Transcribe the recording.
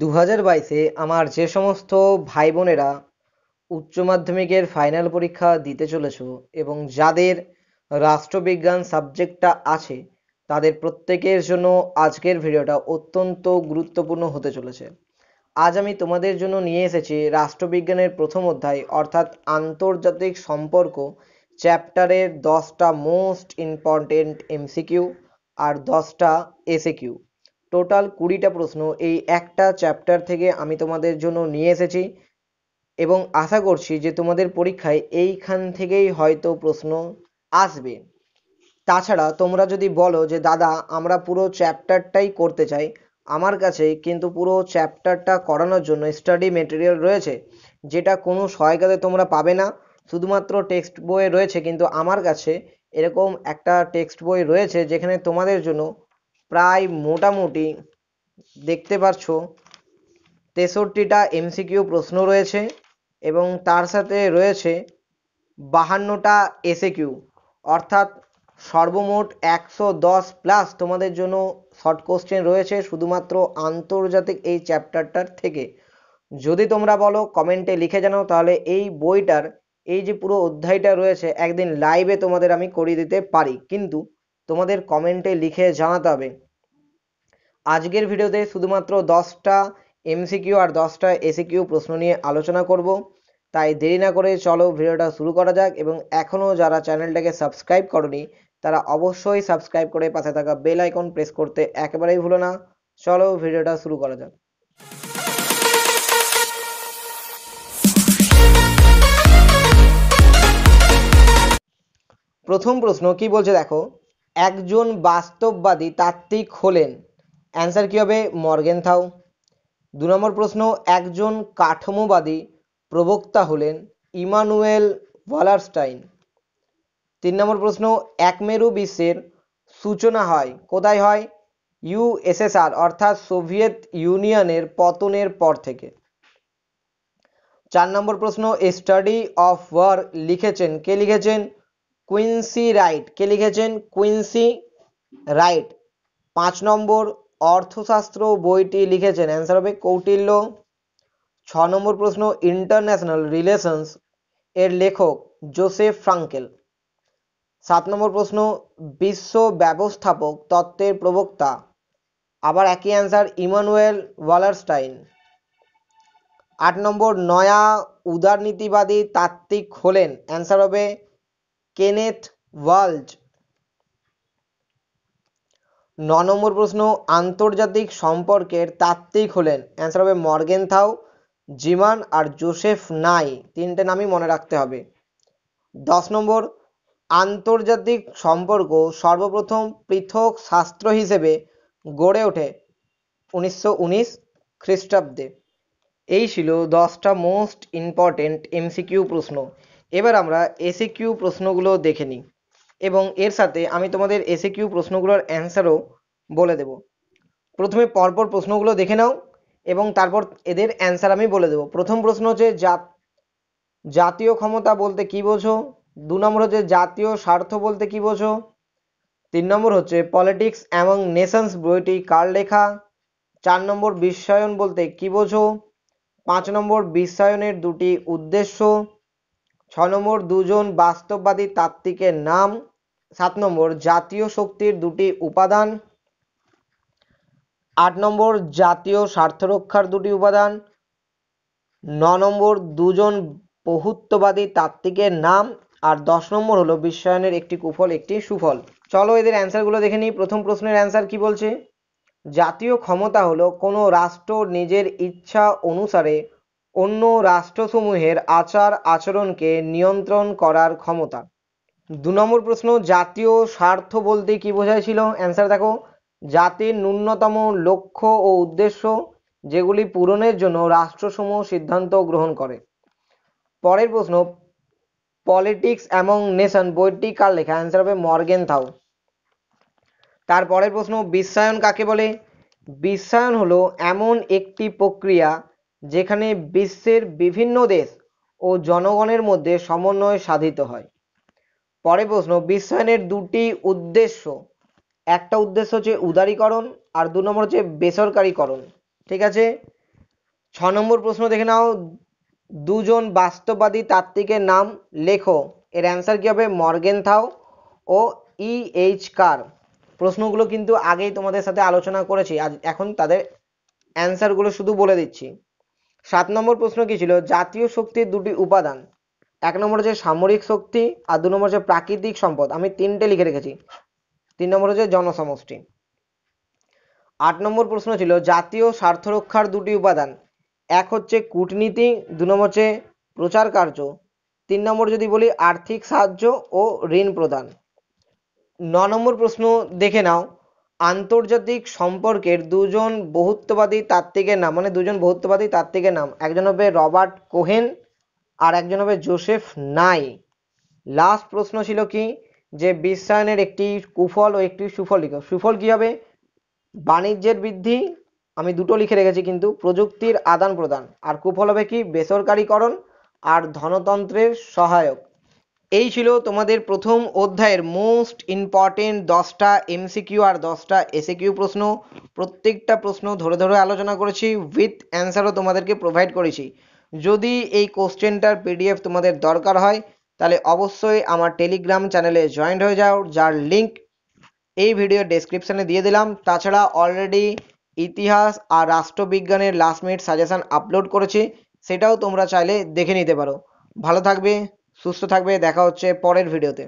দু হাজার বাইশে আমার যে সমস্ত ভাই বোনেরা উচ্চ মাধ্যমিকের ফাইনাল পরীক্ষা দিতে চলেছ এবং যাদের রাষ্ট্রবিজ্ঞান সাবজেক্টটা আছে তাদের প্রত্যেকের জন্য আজকের ভিডিওটা অত্যন্ত গুরুত্বপূর্ণ হতে চলেছে আজ আমি তোমাদের জন্য নিয়ে এসেছি রাষ্ট্রবিজ্ঞানের প্রথম অধ্যায় অর্থাৎ আন্তর্জাতিক সম্পর্ক চ্যাপ্টারের দশটা মোস্ট ইম্পর্টেন্ট এমসিকিউ আর দশটা কিউ টোটাল কুড়িটা প্রশ্ন এই একটা চ্যাপ্টার থেকে আমি তোমাদের জন্য নিয়ে এসেছি এবং আশা করছি যে তোমাদের পরীক্ষায় এইখান থেকেই হয়তো প্রশ্ন আসবে তাছাড়া তোমরা যদি বলো যে দাদা আমরা পুরো চ্যাপ্টারটাই করতে চাই আমার কাছে কিন্তু পুরো চ্যাপ্টারটা করানোর জন্য স্টাডি মেটেরিয়াল রয়েছে যেটা কোনো সহায়িকাতে তোমরা পাবে না শুধুমাত্র টেক্সট বইয়ে রয়েছে কিন্তু আমার কাছে এরকম একটা টেক্সট বই রয়েছে যেখানে তোমাদের জন্য প্রায় মোটামুটি দেখতে পাচ্ছ তেষট্টিটা এমসিকিউ প্রশ্ন রয়েছে এবং তার সাথে রয়েছে বাহান্নটা এসএকিউ অর্থাৎ সর্বমোট একশো দশ প্লাস তোমাদের জন্য শর্ট কোশ্চেন রয়েছে শুধুমাত্র আন্তর্জাতিক এই চ্যাপ্টারটার থেকে যদি তোমরা বলো কমেন্টে লিখে জানাও তাহলে এই বইটার এই যে পুরো অধ্যায়টা রয়েছে একদিন লাইভে তোমাদের আমি করিয়ে দিতে পারি কিন্তু তোমাদের কমেন্টে লিখে জানাতে হবে আজকের ভিডিওতে শুধুমাত্র দশটা এমসিকিউ আর দশটা এসিকিউ প্রশ্ন নিয়ে আলোচনা করব তাই দেরি না করে চলো ভিডিওটা শুরু করা যাক এবং এখনও যারা চ্যানেলটাকে সাবস্ক্রাইব করনি তারা অবশ্যই সাবস্ক্রাইব করে পাশে থাকা বেল আইকন প্রেস করতে একেবারেই ভুলো না চলো ভিডিওটা শুরু করা যাক প্রথম প্রশ্ন কি বলছে দেখো একজন বাস্তববাদী তাত্ত্বিক হলেন অ্যান্সার কি হবে থাও দু নম্বর প্রশ্ন একজন কাঠামোবাদী প্রবক্তা হলেন ইমানুয়েল ওয়ালারস্টাইন তিন নম্বর প্রশ্ন একমেরু বিশ্বের সূচনা হয় কোথায় হয় ইউএসএসআর অর্থাৎ সোভিয়েত ইউনিয়নের পতনের পর থেকে চার নম্বর প্রশ্ন স্টাডি অফ ওয়ার লিখেছেন কে লিখেছেন কুইন্সি রাইট কে লিখেছেন কুইন্সি রাইট পাঁচ নম্বর অর্থশাস্ত্র বইটি লিখেছেন অ্যান্সার হবে কৌটিল্য ছ নম্বর প্রশ্ন ইন্টারন্যাশনাল রিলেশনস এর লেখক জোসেফ ফ্রাঙ্কেল সাত নম্বর প্রশ্ন বিশ্ব ব্যবস্থাপক তত্ত্বের প্রবক্তা আবার একই অ্যান্সার ইমানুয়েল ওয়ালারস্টাইন আট নম্বর নয়া উদারনীতিবাদী তাত্ত্বিক হলেন অ্যান্সার হবে কেনেথ ওয়াল্ড ন নম্বর প্রশ্ন আন্তর্জাতিক সম্পর্কের তাত্ত্বিক হলেন অ্যান্সার হবে থাও জিমান আর জোসেফ নাই তিনটে নামই মনে রাখতে হবে দশ নম্বর আন্তর্জাতিক সম্পর্ক সর্বপ্রথম পৃথক শাস্ত্র হিসেবে গড়ে ওঠে উনিশশো খ্রিস্টাব্দে এই ছিল দশটা মোস্ট ইম্পর্টেন্ট এমসিকিউ প্রশ্ন এবার আমরা এসে কিউ প্রশ্নগুলো দেখে নিই এবং এর সাথে আমি তোমাদের এসে কিউ প্রশ্নগুলোর অ্যান্সারও বলে দেব প্রথমে পরপর প্রশ্নগুলো দেখে নাও এবং তারপর এদের অ্যান্সার আমি বলে দেব প্রথম প্রশ্ন হচ্ছে জাত জাতীয় ক্ষমতা বলতে কি বোঝো দু নম্বর হচ্ছে জাতীয় স্বার্থ বলতে কি বোঝো তিন নম্বর হচ্ছে পলিটিক্স অ্যামং নেশনস বইটি কার লেখা চার নম্বর বিশ্বায়ন বলতে কি বোঝো পাঁচ নম্বর বিশ্বায়নের দুটি উদ্দেশ্য ছ নম্বর দুজন বাস্তববাদী তাত্ত্বিকের নাম সাত নম্বর জাতীয় শক্তির দুটি উপাদান আট নম্বর জাতীয় স্বার্থ রক্ষার দুটি উপাদান ন নম্বর দুজন বহুত্ববাদী তাত্ত্বিকের নাম আর দশ নম্বর হলো বিশ্বায়নের একটি কুফল একটি সুফল চলো এদের অ্যান্সারগুলো দেখে নিই প্রথম প্রশ্নের অ্যান্সার কি বলছে জাতীয় ক্ষমতা হলো কোনো রাষ্ট্র নিজের ইচ্ছা অনুসারে অন্য রাষ্ট্রসমূহের আচার আচরণকে নিয়ন্ত্রণ করার ক্ষমতা দু নম্বর প্রশ্ন জাতীয় স্বার্থ বলতে কি বোঝাইছিল অ্যান্সার দেখো জাতির ন্যূনতম লক্ষ্য ও উদ্দেশ্য যেগুলি পূরণের জন্য রাষ্ট্রসমূহ সিদ্ধান্ত গ্রহণ করে পরের প্রশ্ন পলিটিক্স অ্যামং নেশন বইটি কার লেখা অ্যান্সার হবে মর্গেন থাও তার পরের প্রশ্ন বিশ্বায়ন কাকে বলে বিশ্বায়ন হলো এমন একটি প্রক্রিয়া যেখানে বিশ্বের বিভিন্ন দেশ ও জনগণের মধ্যে সমন্বয় সাধিত হয় পরে প্রশ্ন বিশ্বায়নের দুটি উদ্দেশ্য একটা উদ্দেশ্য হচ্ছে উদারীকরণ আর দু নম্বর হচ্ছে বেসরকারীকরণ ঠিক আছে ছ নম্বর প্রশ্ন দেখে নাও দুজন বাস্তববাদী তাত্ত্বিকের নাম লেখো এর অ্যান্সার কি হবে মর্গেন থাও ও ই এইচ কার প্রশ্নগুলো কিন্তু আগেই তোমাদের সাথে আলোচনা করেছি আজ এখন তাদের অ্যান্সারগুলো শুধু বলে দিচ্ছি সাত নম্বর প্রশ্ন কি ছিল জাতীয় শক্তির দুটি উপাদান এক নম্বর হচ্ছে সামরিক শক্তি আর দু নম্বর হচ্ছে প্রাকৃতিক সম্পদ আমি তিনটে লিখে রেখেছি তিন নম্বর হচ্ছে জনসমষ্টি আট নম্বর প্রশ্ন ছিল জাতীয় স্বার্থ রক্ষার দুটি উপাদান এক হচ্ছে কূটনীতি দু নম্বর হচ্ছে প্রচার কার্য তিন নম্বর যদি বলি আর্থিক সাহায্য ও ঋণ প্রদান ন নম্বর প্রশ্ন দেখে নাও আন্তর্জাতিক সম্পর্কের দুজন বহুত্ববাদী তাত্ত্বিকের নাম মানে দুজন বহুত্ববাদী তাত্ত্বিকের নাম একজন হবে রবার্ট কোহেন আর একজন হবে জোসেফ নাই লাস্ট প্রশ্ন ছিল কি যে বিশ্বায়নের একটি কুফল ও একটি সুফল লিখো সুফল কী হবে বাণিজ্যের বৃদ্ধি আমি দুটো লিখে রেখেছি কিন্তু প্রযুক্তির আদান প্রদান আর কুফল হবে কি বেসরকারীকরণ আর ধনতন্ত্রের সহায়ক এই ছিল তোমাদের প্রথম অধ্যায়ের মোস্ট ইম্পর্টেন্ট দশটা এমসিকিউ আর দশটা এসিকিউ প্রশ্ন প্রত্যেকটা প্রশ্ন ধরে ধরে আলোচনা করেছি উইথ অ্যান্সারও তোমাদেরকে প্রোভাইড করেছি যদি এই কোশ্চেনটার পিডিএফ তোমাদের দরকার হয় তাহলে অবশ্যই আমার টেলিগ্রাম চ্যানেলে জয়েন্ট হয়ে যাও যার লিঙ্ক এই ভিডিও ডেসক্রিপশানে দিয়ে দিলাম তাছাড়া অলরেডি ইতিহাস আর রাষ্ট্রবিজ্ঞানের লাস্ট মিনিট সাজেশান আপলোড করেছি সেটাও তোমরা চাইলে দেখে নিতে পারো ভালো থাকবে সুস্থ থাকবে দেখা হচ্ছে পরের ভিডিওতে